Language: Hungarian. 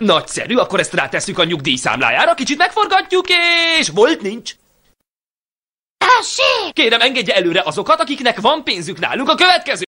Nagyszerű, akkor ezt rátesszük a nyugdíjszámlájára, kicsit megforgatjuk, és volt nincs. Tessék! Kérem, engedje előre azokat, akiknek van pénzük nálunk a következő.